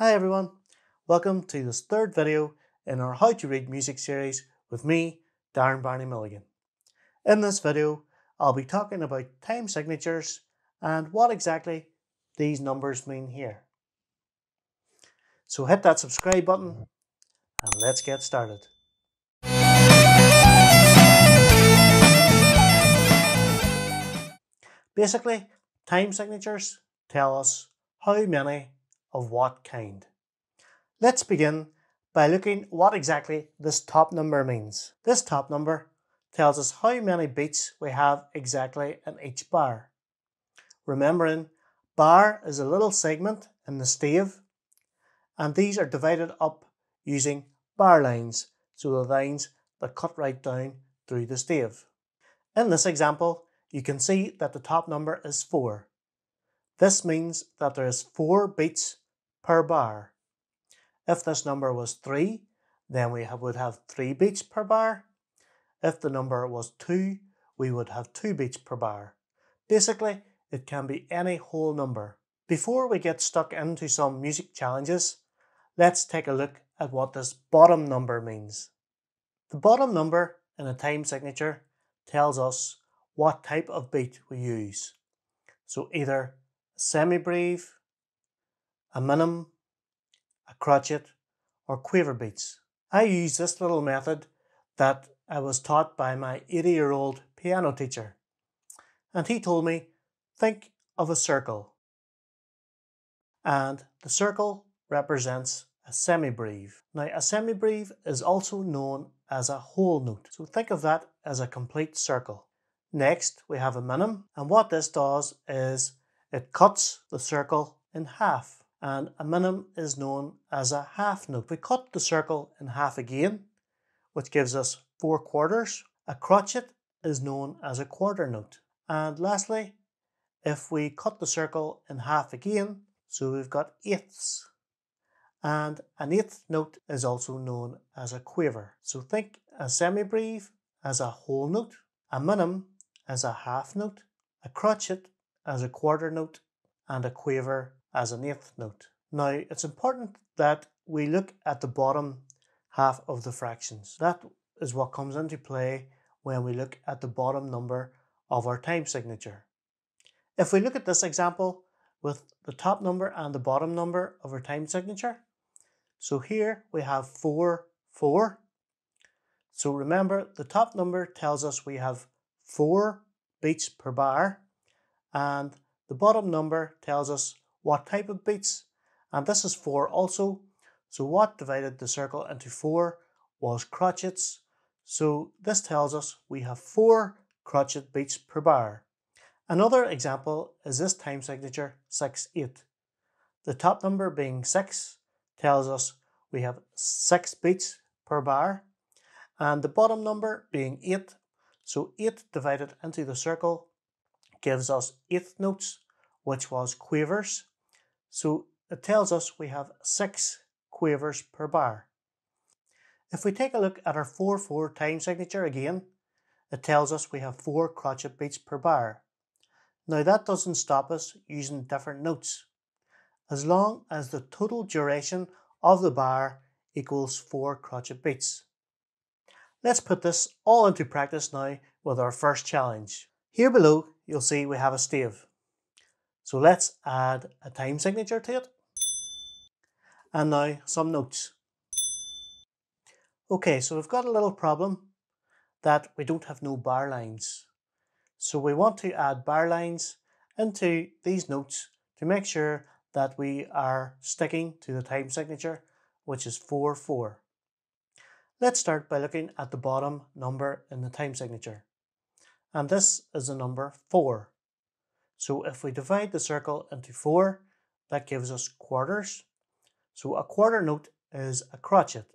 Hi everyone, welcome to this third video in our How to Read Music series with me, Darren Barney Milligan. In this video, I'll be talking about time signatures and what exactly these numbers mean here. So hit that subscribe button and let's get started. Basically, time signatures tell us how many of what kind. Let's begin by looking what exactly this top number means. This top number tells us how many beats we have exactly in each bar. Remembering, bar is a little segment in the stave, and these are divided up using bar lines, so the lines that cut right down through the stave. In this example, you can see that the top number is 4, this means that there is 4 beats per bar. If this number was 3, then we would have 3 beats per bar. If the number was 2, we would have 2 beats per bar. Basically, it can be any whole number. Before we get stuck into some music challenges, let's take a look at what this bottom number means. The bottom number in a time signature tells us what type of beat we use. So either Semi-breve, a minim, a crotchet, or quaver beats. I use this little method that I was taught by my 80 year old piano teacher, and he told me, think of a circle. And the circle represents a semibreve. Now, a semibreve is also known as a whole note, so think of that as a complete circle. Next, we have a minim, and what this does is it cuts the circle in half and a minim is known as a half note. We cut the circle in half again, which gives us four quarters. A crotchet is known as a quarter note. And lastly, if we cut the circle in half again, so we've got eighths. And an eighth note is also known as a quaver. So think a semibreve as a whole note, a minim as a half note, a crotchet as a quarter note and a quaver as an eighth note. Now it's important that we look at the bottom half of the fractions. That is what comes into play when we look at the bottom number of our time signature. If we look at this example with the top number and the bottom number of our time signature, so here we have 4, 4. So remember the top number tells us we have 4 beats per bar and the bottom number tells us what type of beats and this is 4 also so what divided the circle into 4 was crotchets so this tells us we have 4 crotchet beats per bar. Another example is this time signature 6 8. The top number being 6 tells us we have 6 beats per bar and the bottom number being 8 so 8 divided into the circle gives us eighth notes, which was quavers. So it tells us we have six quavers per bar. If we take a look at our 4-4 time signature again, it tells us we have four crotchet beats per bar. Now that doesn't stop us using different notes, as long as the total duration of the bar equals four crotchet beats. Let's put this all into practice now with our first challenge. Here below you'll see we have a stave. So let's add a time signature to it. And now some notes. Okay, so we've got a little problem that we don't have no bar lines. So we want to add bar lines into these notes to make sure that we are sticking to the time signature, which is 4-4. Let's start by looking at the bottom number in the time signature and this is the number 4. So if we divide the circle into 4, that gives us quarters. So a quarter note is a crotchet.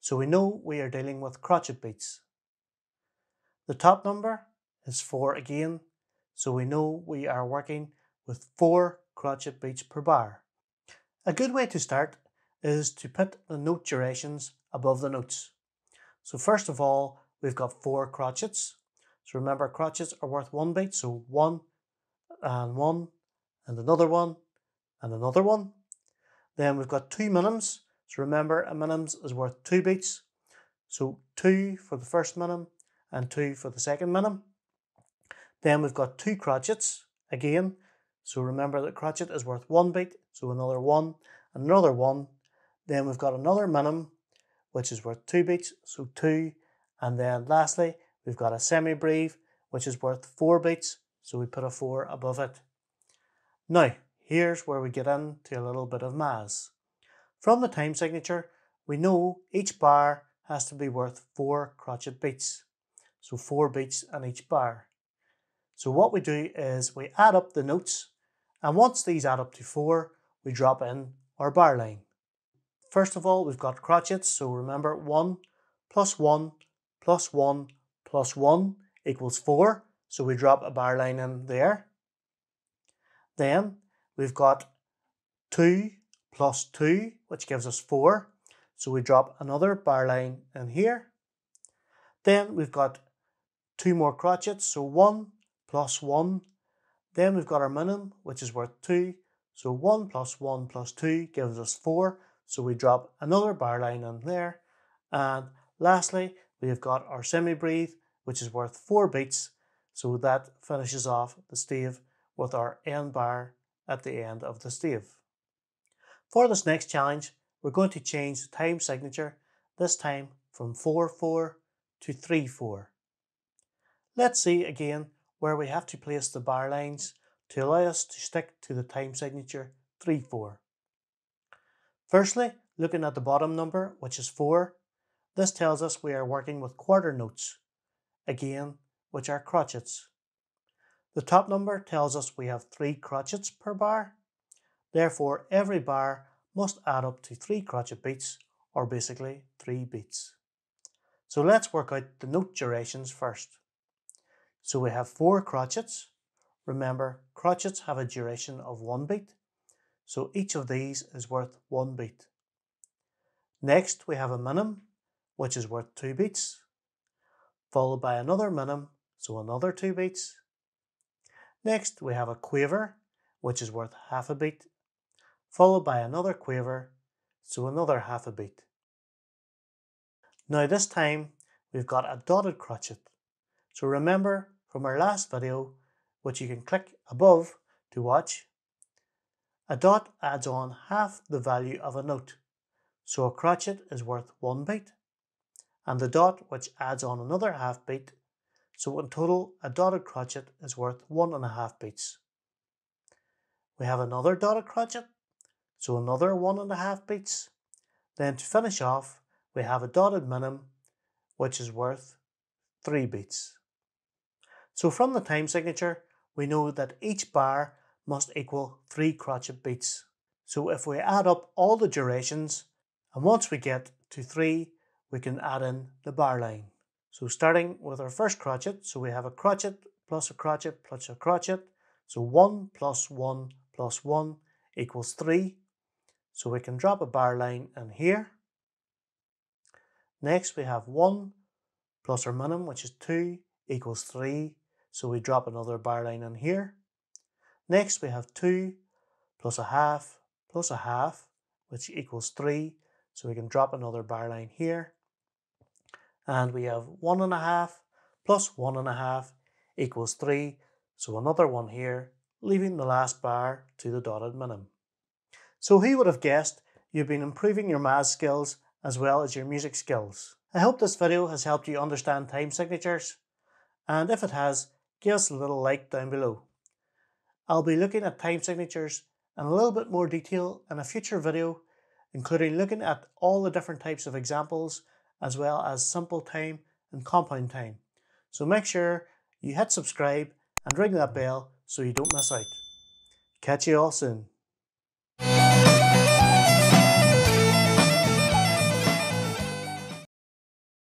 So we know we are dealing with crotchet beats. The top number is 4 again, so we know we are working with 4 crotchet beats per bar. A good way to start is to put the note durations above the notes. So first of all, we've got 4 crotchets, so remember, crotchets are worth one beat, so one and one and another one and another one. Then we've got two minims. So remember, a minims is worth two beats. So two for the first minim and two for the second minim. Then we've got two crotchets again. So remember that crotchet is worth one beat, so another one, another one. Then we've got another minim, which is worth two beats, so two. And then lastly, We've got a semi-breve, which is worth four beats, so we put a four above it. Now, here's where we get into a little bit of maths. From the time signature, we know each bar has to be worth four crotchet beats. So four beats on each bar. So what we do is we add up the notes, and once these add up to four, we drop in our bar line. First of all, we've got crotchets, so remember one plus one plus one plus 1 equals 4, so we drop a bar line in there. Then we've got 2 plus 2, which gives us 4, so we drop another bar line in here. Then we've got two more crotchets, so 1 plus 1. Then we've got our minimum, which is worth 2, so 1 plus 1 plus 2 gives us 4, so we drop another bar line in there. And lastly, we've got our semi-breathe, which is worth 4 beats, so that finishes off the stave with our end bar at the end of the stave. For this next challenge, we're going to change the time signature, this time from 4-4 to 3-4. Let's see again where we have to place the bar lines to allow us to stick to the time signature 3-4. Firstly, looking at the bottom number, which is 4, this tells us we are working with quarter notes again, which are crotchets. The top number tells us we have three crotchets per bar, therefore every bar must add up to three crotchet beats, or basically three beats. So let's work out the note durations first. So we have four crotchets. Remember, crotchets have a duration of one beat, so each of these is worth one beat. Next, we have a minim, which is worth two beats followed by another minim, so another two beats. Next we have a quaver, which is worth half a beat, followed by another quaver, so another half a beat. Now this time we've got a dotted crotchet. So remember from our last video, which you can click above to watch, a dot adds on half the value of a note. So a crotchet is worth one beat and the dot which adds on another half beat, so in total a dotted crotchet is worth one and a half beats. We have another dotted crotchet, so another one and a half beats. Then to finish off, we have a dotted minim, which is worth three beats. So from the time signature, we know that each bar must equal three crotchet beats. So if we add up all the durations, and once we get to three we can add in the bar line. So starting with our first crotchet, so we have a crotchet plus a crotchet plus a crotchet. So 1 plus 1 plus 1 equals 3. So we can drop a bar line in here. Next we have 1 plus our minimum, which is 2, equals 3. So we drop another bar line in here. Next we have 2 plus a half plus a half, which equals 3. So we can drop another bar line here and we have one and a half plus one and a half equals three, so another one here, leaving the last bar to the dotted minimum. So who would have guessed you've been improving your math skills as well as your music skills. I hope this video has helped you understand time signatures, and if it has, give us a little like down below. I'll be looking at time signatures in a little bit more detail in a future video, including looking at all the different types of examples as well as simple time and compound time. So make sure you hit subscribe and ring that bell so you don't miss out. Catch you all soon.